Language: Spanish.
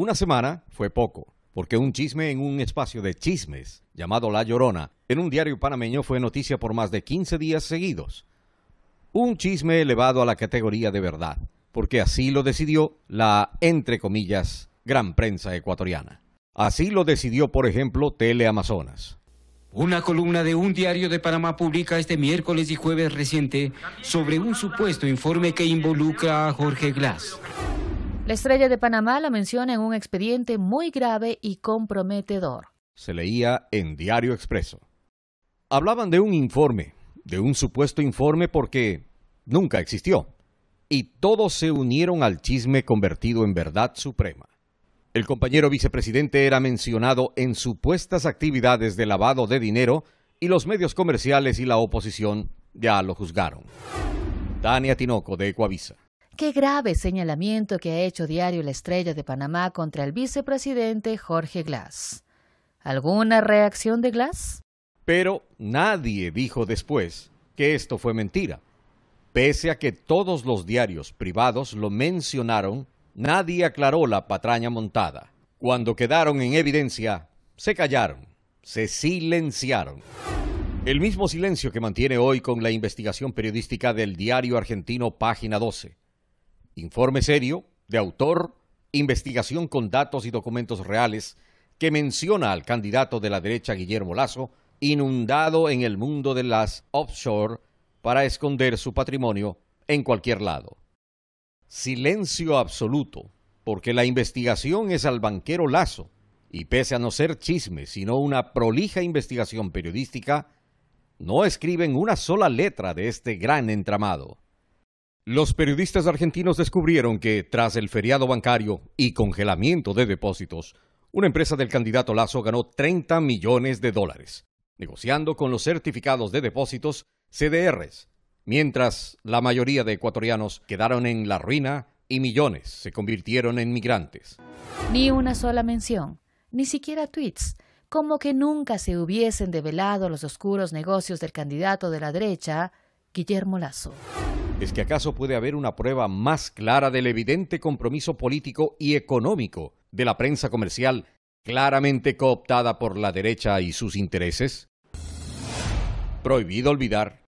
Una semana fue poco, porque un chisme en un espacio de chismes, llamado La Llorona, en un diario panameño fue noticia por más de 15 días seguidos. Un chisme elevado a la categoría de verdad, porque así lo decidió la, entre comillas, gran prensa ecuatoriana. Así lo decidió, por ejemplo, Teleamazonas. Una columna de un diario de Panamá publica este miércoles y jueves reciente sobre un supuesto informe que involucra a Jorge Glass. La estrella de Panamá la menciona en un expediente muy grave y comprometedor. Se leía en Diario Expreso. Hablaban de un informe, de un supuesto informe porque nunca existió. Y todos se unieron al chisme convertido en verdad suprema. El compañero vicepresidente era mencionado en supuestas actividades de lavado de dinero y los medios comerciales y la oposición ya lo juzgaron. Tania Tinoco de Ecuavisa. Qué grave señalamiento que ha hecho diario la estrella de Panamá contra el vicepresidente Jorge Glass. ¿Alguna reacción de Glass? Pero nadie dijo después que esto fue mentira. Pese a que todos los diarios privados lo mencionaron, nadie aclaró la patraña montada. Cuando quedaron en evidencia, se callaron, se silenciaron. El mismo silencio que mantiene hoy con la investigación periodística del diario argentino Página 12 Informe serio, de autor, investigación con datos y documentos reales que menciona al candidato de la derecha Guillermo Lazo, inundado en el mundo de las offshore para esconder su patrimonio en cualquier lado. Silencio absoluto, porque la investigación es al banquero Lazo, y pese a no ser chisme, sino una prolija investigación periodística, no escriben una sola letra de este gran entramado. Los periodistas argentinos descubrieron que, tras el feriado bancario y congelamiento de depósitos, una empresa del candidato Lazo ganó 30 millones de dólares, negociando con los certificados de depósitos CDRs, mientras la mayoría de ecuatorianos quedaron en la ruina y millones se convirtieron en migrantes. Ni una sola mención, ni siquiera tweets, como que nunca se hubiesen develado los oscuros negocios del candidato de la derecha, Guillermo Lazo. ¿Es que acaso puede haber una prueba más clara del evidente compromiso político y económico de la prensa comercial claramente cooptada por la derecha y sus intereses? Prohibido olvidar